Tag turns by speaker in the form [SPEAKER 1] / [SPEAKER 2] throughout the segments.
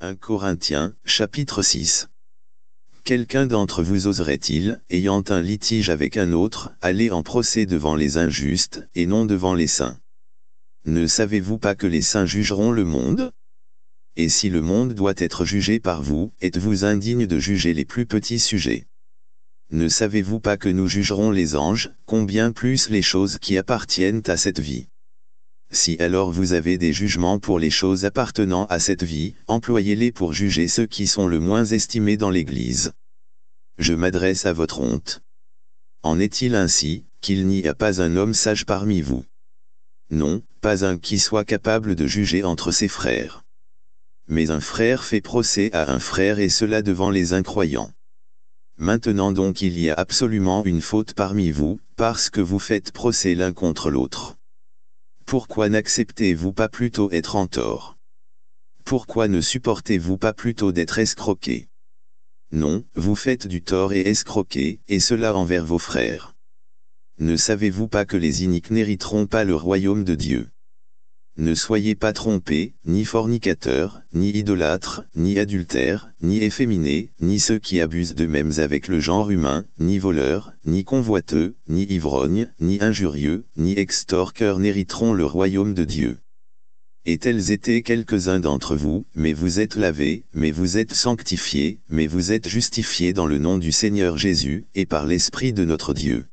[SPEAKER 1] 1 Corinthiens, chapitre 6. Quelqu'un d'entre vous oserait-il, ayant un litige avec un autre, aller en procès devant les injustes, et non devant les saints Ne savez-vous pas que les saints jugeront le monde Et si le monde doit être jugé par vous, êtes-vous indigne de juger les plus petits sujets Ne savez-vous pas que nous jugerons les anges, combien plus les choses qui appartiennent à cette vie si alors vous avez des jugements pour les choses appartenant à cette vie, employez-les pour juger ceux qui sont le moins estimés dans l'Église. Je m'adresse à votre honte. En est-il ainsi, qu'il n'y a pas un homme sage parmi vous Non, pas un qui soit capable de juger entre ses frères. Mais un frère fait procès à un frère et cela devant les incroyants. Maintenant donc il y a absolument une faute parmi vous, parce que vous faites procès l'un contre l'autre. Pourquoi n'acceptez-vous pas plutôt être en tort Pourquoi ne supportez-vous pas plutôt d'être escroqué Non, vous faites du tort et escroqué, et cela envers vos frères. Ne savez-vous pas que les iniques n'hériteront pas le royaume de Dieu ne soyez pas trompés, ni fornicateurs, ni idolâtres, ni adultères, ni efféminés, ni ceux qui abusent d'eux-mêmes avec le genre humain, ni voleurs, ni convoiteux, ni ivrognes, ni injurieux, ni extorqueurs n'hériteront le royaume de Dieu. Et tels étaient quelques-uns d'entre vous, mais vous êtes lavés, mais vous êtes sanctifiés, mais vous êtes justifiés dans le nom du Seigneur Jésus, et par l'Esprit de notre Dieu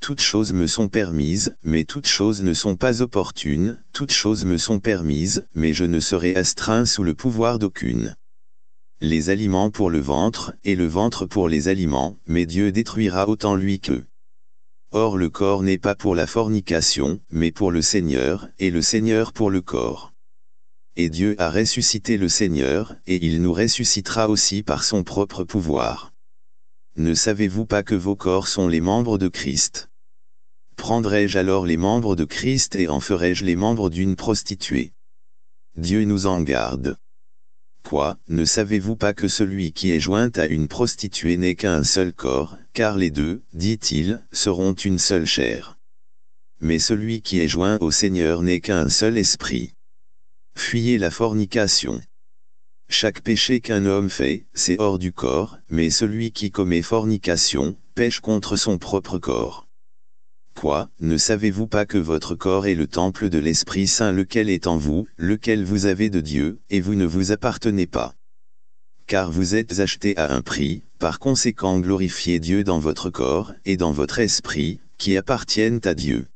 [SPEAKER 1] toutes choses me sont permises, mais toutes choses ne sont pas opportunes, toutes choses me sont permises, mais je ne serai astreint sous le pouvoir d'aucune. Les aliments pour le ventre, et le ventre pour les aliments, mais Dieu détruira autant lui que. Or le corps n'est pas pour la fornication, mais pour le Seigneur, et le Seigneur pour le corps. Et Dieu a ressuscité le Seigneur, et il nous ressuscitera aussi par son propre pouvoir. Ne savez-vous pas que vos corps sont les membres de Christ Prendrai-je alors les membres de Christ et en ferai-je les membres d'une prostituée Dieu nous en garde. Quoi, ne savez-vous pas que celui qui est joint à une prostituée n'est qu'un seul corps, car les deux, dit-il, seront une seule chair. Mais celui qui est joint au Seigneur n'est qu'un seul esprit. Fuyez la fornication. Chaque péché qu'un homme fait, c'est hors du corps, mais celui qui commet fornication, pêche contre son propre corps. Quoi, ne savez-vous pas que votre corps est le temple de l'Esprit Saint lequel est en vous, lequel vous avez de Dieu, et vous ne vous appartenez pas Car vous êtes achetés à un prix, par conséquent glorifiez Dieu dans votre corps et dans votre esprit, qui appartiennent à Dieu.